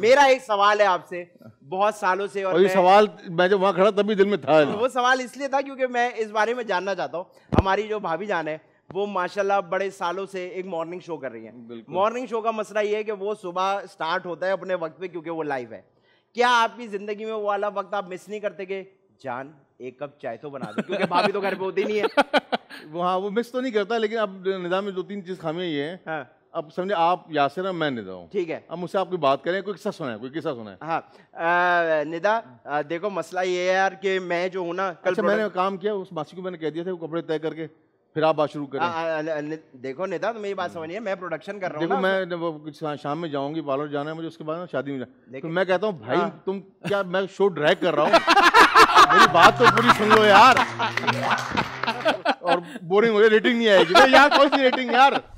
मेरा एक सवाल है आपसे बहुत सालों से और, और ये मैं, सवाल मैं जब वहाँ खड़ा तभी दिल में था वो सवाल इसलिए था क्योंकि मैं इस बारे में जानना चाहता हूँ हमारी जो भाभी जान है वो माशाल्लाह बड़े सालों से एक मॉर्निंग शो कर रही है मॉर्निंग शो का मसला ये है कि वो सुबह स्टार्ट होता है अपने वक्त पे क्योंकि वो लाइव है क्या आपकी जिंदगी में वो वाला वक्त आप मिस नहीं करते के जान एक कप चाय तो बना दो क्योंकि भाभी तो घर पे होती नहीं है वो हाँ वो मिस तो नहीं करता लेकिन अब निज़ाम में दो तीन चीज़ खामियाँ है अब समझे आप यासिर मैं निदा हूँ ठीक है अब मुझसे आपकी बात करें कोई किस्सा सुनाए कोई किस्सा सुनाए हाँ निदा आ, देखो मसला ये है यार कि मैं जो हूँ ना कल अच्छा, मैंने काम किया उस मासी को मैंने कह दिया था वो कपड़े तय करके फिर आप बात शुरू करें आ, आ, आ, न, देखो नेता तो मेरी बात हाँ। समझिए मैं प्रोडक्शन कर रहा हूँ देखो मैं जब शाम में जाऊंगी पार्लर जाना है मुझे उसके बाद शादी में जाना तो मैं कहता हूँ भाई आ, हाँ। तुम क्या मैं शो ड्रैग कर रहा हूँ मेरी बात तो पूरी सुन लो यार और बोरिंग हो रही रेटिंग नहीं आएगी यार कौन सी रेटिंग यार